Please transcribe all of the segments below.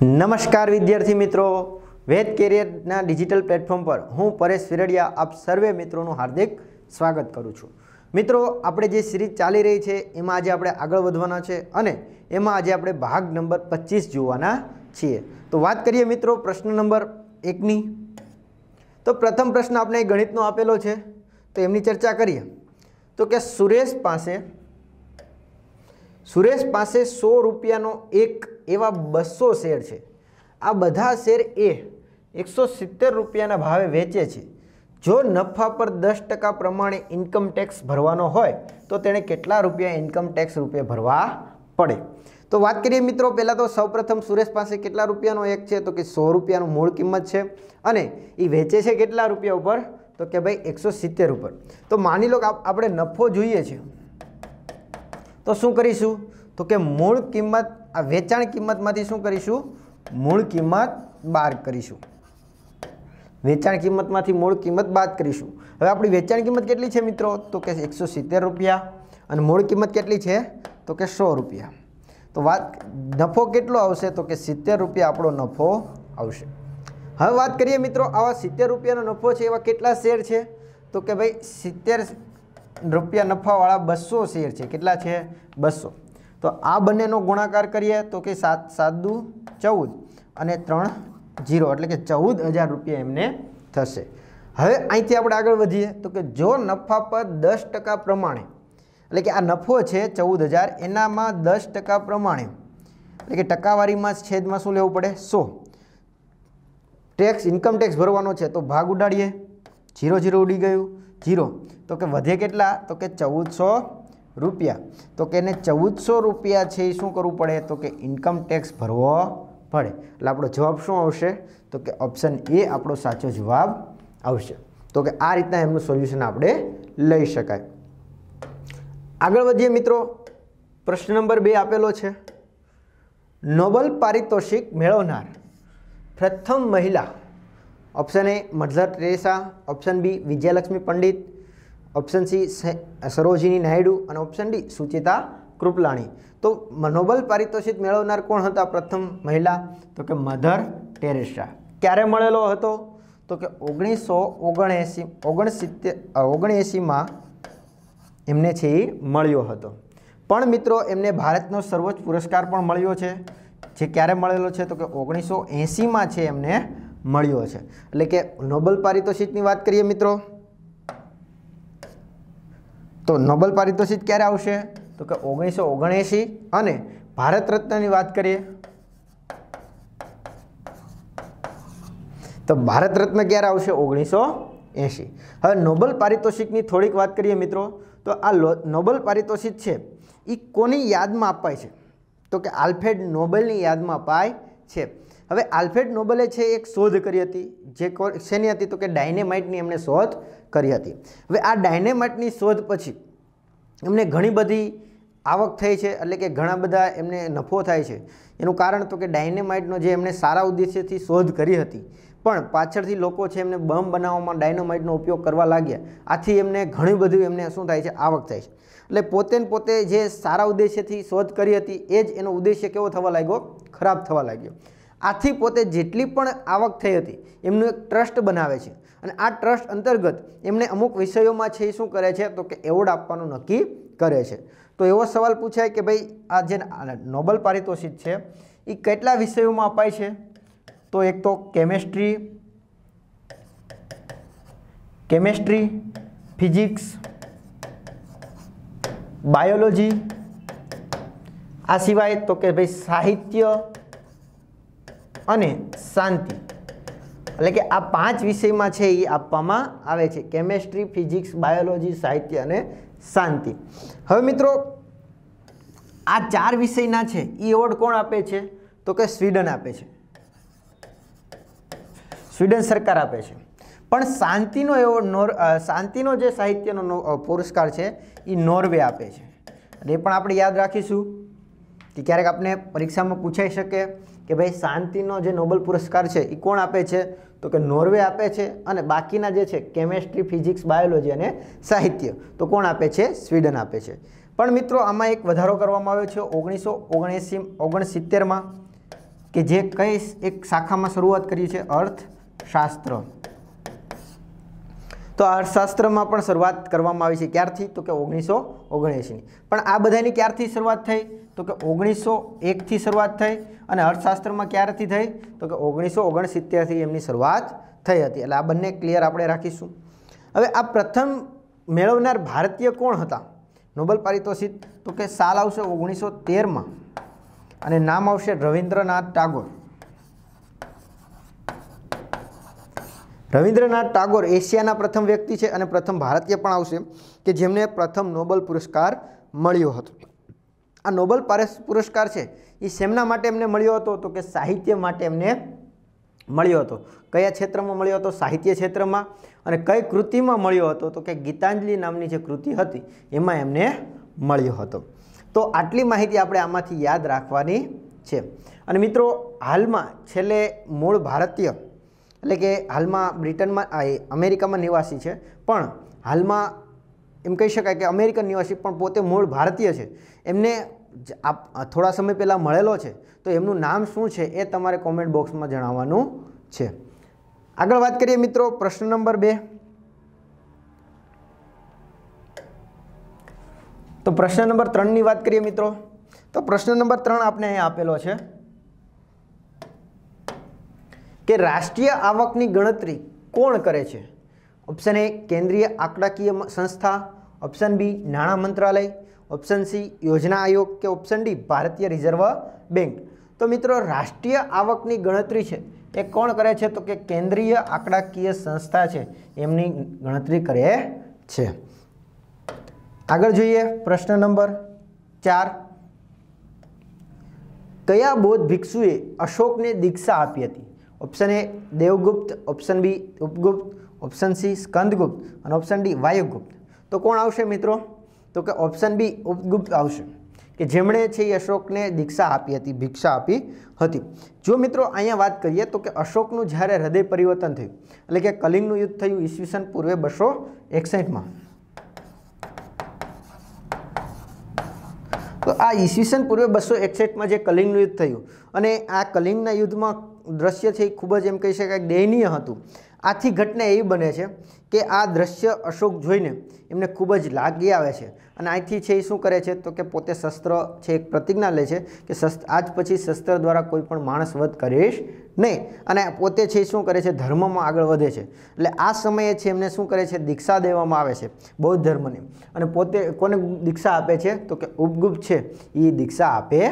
નમસ્કાર વિદ્યાર્થી મિત્રો વેદ કેરિયરના ડિજિટલ પ્લેટફોર્મ પર હું પરેશ વિરડિયા આપ સર્વે મિત્રોનું હાર્દિક સ્વાગત કરું છું મિત્રો આપણે જે સિરીઝ ચાલી રહી છે એમાં આજે આપણે આગળ વધવાના છે અને એમાં આજે આપણે ભાગ નંબર પચીસ જોવાના છીએ તો વાત કરીએ મિત્રો પ્રશ્ન નંબર એકની તો પ્રથમ પ્રશ્ન આપણે ગણિતનો આપેલો છે તો એમની ચર્ચા કરીએ તો કે સુરેશ પાસે સુરેશ પાસે સો રૂપિયાનો એક એવા બસો શેર છે આ બધા શેર એ એકસો સિત્તેર રૂપિયાના ભાવે વેચે છે જો નફા પર દસ ટકા પ્રમાણે ઇન્કમ ટેક્સ ભરવાનો હોય તો તેણે કેટલા રૂપિયા ઇન્કમ ટેક્સ રૂપે ભરવા પડે તો વાત કરીએ મિત્રો પહેલાં તો સૌપ્રથમ સુરેશ પાસે કેટલા રૂપિયાનો એક છે તો કે સો રૂપિયાનું મૂળ કિંમત છે અને એ વેચે છે કેટલા રૂપિયા ઉપર તો કે ભાઈ એકસો સિત્તેર ઉપર તો માની લો કે આપણે નફો જોઈએ છીએ તો શું કરીશું તો કે મૂળ કિંમત આ વેચાણ કિંમતમાંથી શું કરીશું મૂળ કિંમત બાર કરીશું વેચાણ કિંમતમાંથી મૂળ કિંમત બાદ કરીશું હવે આપણી વેચાણ કિંમત કેટલી છે મિત્રો તો કે એકસો સિત્તેર રૂપિયા અને મૂળ કિંમત કેટલી છે તો કે સો રૂપિયા તો વાત નફો કેટલો આવશે તો કે સિત્તેર રૂપિયા આપણો નફો આવશે હવે વાત કરીએ મિત્રો આવા સિત્તેર રૂપિયાનો નફો છે એવા કેટલા શેર છે તો કે ભાઈ સિત્તેર રૂપિયા નફાવાળા બસો શેર છે કેટલા છે બસો તો આ બંનેનો ગુણાકાર કરીએ તો કે સાત સાત દુ ચૌદ અને ત્રણ જીરો એટલે કે ચૌદ હજાર રૂપિયા એમને થશે હવે અહીંથી આપણે આગળ વધીએ તો કે જો નફા પર દસ ટકા પ્રમાણે એટલે કે આ નફો છે ચૌદ હજાર એનામાં દસ ટકા પ્રમાણે એટલે કે ટકાવારીમાં છેદમાં શું લેવું પડે સો ટેક્સ ઇન્કમ ટેક્સ ભરવાનો છે તો ભાગ ઉડાડીએ જીરો જીરો ઉડી ગયું જીરો તો કે વધે કેટલા તો કે ચૌદસો રૂપિયા તો કે એને ચૌદસો રૂપિયા છે એ શું કરવું પડે તો કે ઇન્કમ ટેક્સ ભરવો પડે એટલે આપણો જવાબ શું આવશે તો કે ઓપ્શન એ આપણો સાચો જવાબ આવશે તો કે આ રીતના એમનું સોલ્યુશન આપણે લઈ શકાય આગળ વધીએ મિત્રો પ્રશ્ન નંબર બે આપેલો છે નોબલ પારિતોષિક મેળવનાર પ્રથમ મહિલા option A Mother Teresa option B Vijayalakshmi Pandit option C Sarojini Naidu અને ઓપ્શન ડી સુચિતા કૃપલાણી તો મનોબલ પારિતોષિત મેળવનાર કોણ હતા પ્રથમ મહિલા તો કે મધર ટેરેસા ક્યારે મળેલો હતો તો કે ઓગણીસો ઓગણએંસી ઓગણસિત્તેર ઓગણએંસીમાં એમને છે એ મળ્યો હતો પણ મિત્રો એમને ભારતનો સર્વોચ્ચ પુરસ્કાર પણ મળ્યો છે જે ક્યારે મળેલો છે તો કે ઓગણીસો એંસીમાં છે એમને મળ્યો છે એટલે કે નોબલ પારિતોષિકની વાત કરીએ મિત્રો તો નોબલ પારિતોષિક ક્યારે આવશે તો કે ઓગણીસો ઓગણએસી અને ભારત રત્નની વાત કરીએ તો ભારત રત્ન ક્યારે આવશે ઓગણીસો એંશી હવે નોબલ પારિતોષિકની થોડીક વાત કરીએ મિત્રો તો આ નોબલ પારિતોષિક છે એ કોની યાદમાં અપાય છે તો કે આલ્ફેડ નોબલની યાદમાં અપાય છે હવે આલ્ફ્રેડ નોબલે છે એક શોધ કરી હતી જે શેની હતી તો કે ડાયનેમાઇટની એમણે શોધ કરી હતી હવે આ ડાયનેમાઇટની શોધ પછી એમને ઘણી બધી આવક થઈ છે એટલે કે ઘણા બધા એમને નફો થાય છે એનું કારણ તો કે ડાયનેમાઇટનો જે એમણે સારા ઉદ્દેશ્યથી શોધ કરી હતી પણ પાછળથી લોકો છે એમને બમ બનાવવામાં ડાયનોમાઇટનો ઉપયોગ કરવા લાગ્યા આથી એમને ઘણી બધું એમને શું થાય છે આવક થાય છે એટલે પોતે પોતે જે સારા ઉદ્દેશ્યથી શોધ કરી હતી એ જ એનો ઉદ્દેશ્ય કેવો થવા લાગ્યો ખરાબ થવા લાગ્યો આથી પોતે જેટલી પણ આવક થઈ હતી એમનું એક ટ્રસ્ટ બનાવે છે અને આ ટ્રસ્ટ અંતર્ગત એમણે અમુક વિષયોમાં છે એ શું કરે છે તો કે એવોર્ડ આપવાનું નક્કી કરે છે તો એવો સવાલ પૂછાય કે ભાઈ આ જે નોબલ પારિતોષિક છે એ કેટલા વિષયોમાં અપાય છે તો એક તો કેમેસ્ટ્રી કેમેસ્ટ્રી ફિઝિક્સ બાયોલોજી આ સિવાય તો કે ભાઈ સાહિત્ય અને શાંતિ એટલે કે આ પાંચ વિષયમાં છે એ આપવામાં આવે છે કેમેસ્ટ્રી ફિઝિક્સ બાયોલોજી સાહિત્ય અને શાંતિ હવે મિત્રો આ ચાર વિષયના છે એ એવોર્ડ કોણ આપે છે તો કે સ્વીડન આપે છે સ્વીડન સરકાર આપે છે પણ શાંતિનો એવો નોર શાંતિનો જે સાહિત્યનો પુરસ્કાર છે એ નોર્વે આપે છે એ પણ આપણે યાદ રાખીશું કે ક્યારેક આપણે પરીક્ષામાં પૂછાઈ શકે કે ભાઈ શાંતિનો જે નોબલ પુરસ્કાર છે એ કોણ આપે છે તો કે નોર્વે આપે છે અને બાકીના જે છે કેમેસ્ટ્રી ફિઝિક્સ બાયોલોજી અને સાહિત્ય તો કોણ આપે છે સ્વીડન આપે છે પણ મિત્રો આમાં એક વધારો કરવામાં આવ્યો છે ઓગણીસો ઓગણસી ઓગણસિત્તેરમાં કે જે કઈ એક શાખામાં શરૂઆત કરી છે અર્થશાસ્ત્ર તો અર્થશાસ્ત્રમાં પણ શરૂઆત કરવામાં આવી છે ક્યારથી તો કે ઓગણીસો ઓગણએંશીની પણ આ બધાની ક્યારથી શરૂઆત થઈ તો કે ઓગણીસો એકથી શરૂઆત થઈ અને અર્થશાસ્ત્રમાં ક્યારથી થઈ તો કે ઓગણીસો ઓગણસિત્તેરથી એમની શરૂઆત થઈ હતી એટલે આ બંને ક્લિયર આપણે રાખીશું હવે આ પ્રથમ મેળવનાર ભારતીય કોણ હતા નોબલ પારિતોષિત તો કે સાલ આવશે ઓગણીસો તેરમાં અને નામ આવશે રવિન્દ્રનાથ ટાગોર રવિન્દ્રનાથ ટાગોર એશિયાના પ્રથમ વ્યક્તિ છે અને પ્રથમ ભારતીય પણ આવશે કે જેમને પ્રથમ નોબલ પુરસ્કાર મળ્યો હતો આ નોબલ પુરસ્કાર છે એ શેમના માટે એમને મળ્યો હતો તો કે સાહિત્ય માટે એમને મળ્યો હતો કયા ક્ષેત્રમાં મળ્યો હતો સાહિત્ય ક્ષેત્રમાં અને કઈ કૃતિમાં મળ્યો હતો તો કે ગીતાંજલિ નામની જે કૃતિ હતી એમાં એમને મળ્યો હતો તો આટલી માહિતી આપણે આમાંથી યાદ રાખવાની છે અને મિત્રો હાલમાં છેલ્લે મૂળ ભારતીય એટલે કે હાલમાં બ્રિટનમાં અમેરિકામાં નિવાસી છે પણ હાલમાં એમ કહી શકાય કે અમેરિકન નિવાસી પણ પોતે મૂળ ભારતીય છે એમને આપ થોડા સમય પહેલાં મળેલો છે તો એમનું નામ શું છે એ તમારે કોમેન્ટ બોક્સમાં જણાવવાનું છે આગળ વાત કરીએ મિત્રો પ્રશ્ન નંબર બે તો પ્રશ્ન નંબર ત્રણની વાત કરીએ મિત્રો તો પ્રશ્ન નંબર ત્રણ આપણે અહીં આપેલો છે કે રાષ્ટ્રીય આવકની ગણતરી કોણ કરે છે ઓપ્શન એ કેન્દ્રીય આંકડાકીય સંસ્થા ઓપ્શન બી નાણાં મંત્રાલય ઓપ્શન સી યોજના આયોગ કે ઓપ્શન ડી ભારતીય રિઝર્વ બેંક તો મિત્રો રાષ્ટ્રીય આવકની ગણતરી છે એ કોણ કરે છે તો કે કેન્દ્રીય આંકડાકીય સંસ્થા છે એમની ગણતરી કરે છે આગળ જોઈએ પ્રશ્ન નંબર ચાર કયા બૌદ્ધ ભિક્ષુએ અશોકને દીક્ષા આપી હતી option A Devagupta option B Upagupta option C Skandagupta અને ઓપ્શન ડી વાયુગુપ્ત તો કોણ આવશે મિત્રો તો કે ઓપ્શન બી ઉપગુપ્ત આવશે કે જેમણે છે એ અશોકને દીક્ષા આપી હતી ભિક્ષા આપી હતી જો મિત્રો અહીંયા વાત કરીએ તો કે અશોકનું જ્યારે હૃદય પરિવર્તન થયું એટલે કે કલિંગનું યુદ્ધ થયું ઈસવીસન પૂર્વે બસો એકસઠમાં તો આ ઈસવીસન પૂર્વે બસો એકસઠમાં જે કલિંગનું યુદ્ધ થયું અને આ કલિંગના યુદ્ધમાં દ્રશ્ય છે એ ખૂબ જ એમ કહી શકાય દયનીય હતું આથી ઘટના એવી બને છે કે આ દ્રશ્ય અશોક જોઈને એમને ખૂબ જ લાગી આવે છે અને આથી છે એ શું કરે છે તો કે પોતે શસ્ત્ર છે એક પ્રતિજ્ઞા લે છે કે શસ્ત્ર આજ પછી શસ્ત્ર દ્વારા કોઈ પણ માણસ વધ કરીશ નહીં અને પોતે છે એ શું કરે છે ધર્મમાં આગળ વધે છે એટલે આ સમયે છે એમને શું કરે છે દીક્ષા દેવામાં આવે છે બૌદ્ધ ધર્મની અને પોતે કોને દીક્ષા આપે છે તો કે ઉપગુપ્ત છે એ દીક્ષા આપે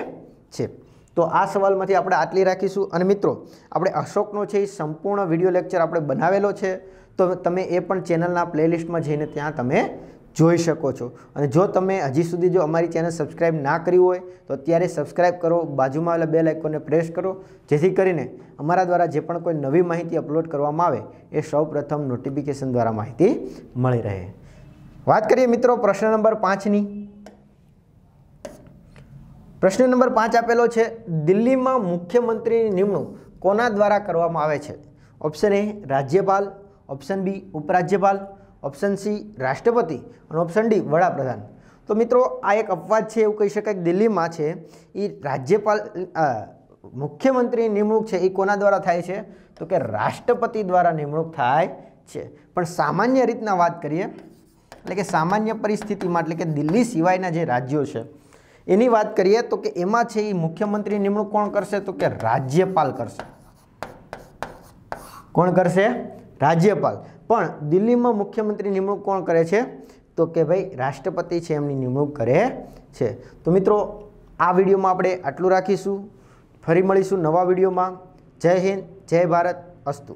છે તો આ સવાલમાંથી આપણે આટલી રાખીશું અને મિત્રો આપણે અશોકનો છે એ સંપૂર્ણ વિડીયો લેક્ચર આપણે બનાવેલો છે તો તમે એ પણ ચેનલના પ્લેલિસ્ટમાં જઈને ત્યાં તમે જોઈ શકો છો અને જો તમે હજી સુધી જો અમારી ચેનલ સબસ્ક્રાઈબ ના કરી હોય તો અત્યારે સબસ્ક્રાઈબ કરો બાજુમાં આવેલા બે લાઇકોને પ્રેસ કરો જેથી કરીને અમારા દ્વારા જે પણ કોઈ નવી માહિતી અપલોડ કરવામાં આવે એ સૌપ્રથમ નોટિફિકેશન દ્વારા માહિતી મળી રહે વાત કરીએ મિત્રો પ્રશ્ન નંબર પાંચની પ્રશ્ન નંબર પાંચ આપેલો છે દિલ્હીમાં મુખ્યમંત્રીની નિમણૂક કોના દ્વારા કરવામાં આવે છે ઓપ્શન એ રાજ્યપાલ ઓપ્શન બી ઉપરાજ્યપાલ ઓપ્શન સી રાષ્ટ્રપતિ અને ઓપ્શન ડી વડાપ્રધાન તો મિત્રો આ એક અપવાદ છે એવું કહી શકાય કે દિલ્હીમાં છે એ રાજ્યપાલ મુખ્યમંત્રીની નિમણૂક છે એ કોના દ્વારા થાય છે તો કે રાષ્ટ્રપતિ દ્વારા નિમણૂક થાય છે પણ સામાન્ય રીતના વાત કરીએ એટલે કે સામાન્ય પરિસ્થિતિમાં એટલે કે દિલ્હી સિવાયના જે રાજ્યો છે એની વાત કરીએ તો કે એમાં છે એ મુખ્યમંત્રી નિમણૂક કોણ કરશે તો કે રાજ્યપાલ કરશે કોણ કરશે રાજ્યપાલ પણ દિલ્હીમાં મુખ્યમંત્રી નિમણૂક કોણ કરે છે તો કે ભાઈ રાષ્ટ્રપતિ છે એમની નિમણૂક કરે છે તો મિત્રો આ વિડીયોમાં આપણે આટલું રાખીશું ફરી મળીશું નવા વિડીયોમાં જય હિન્દ જય ભારત અસ્તુ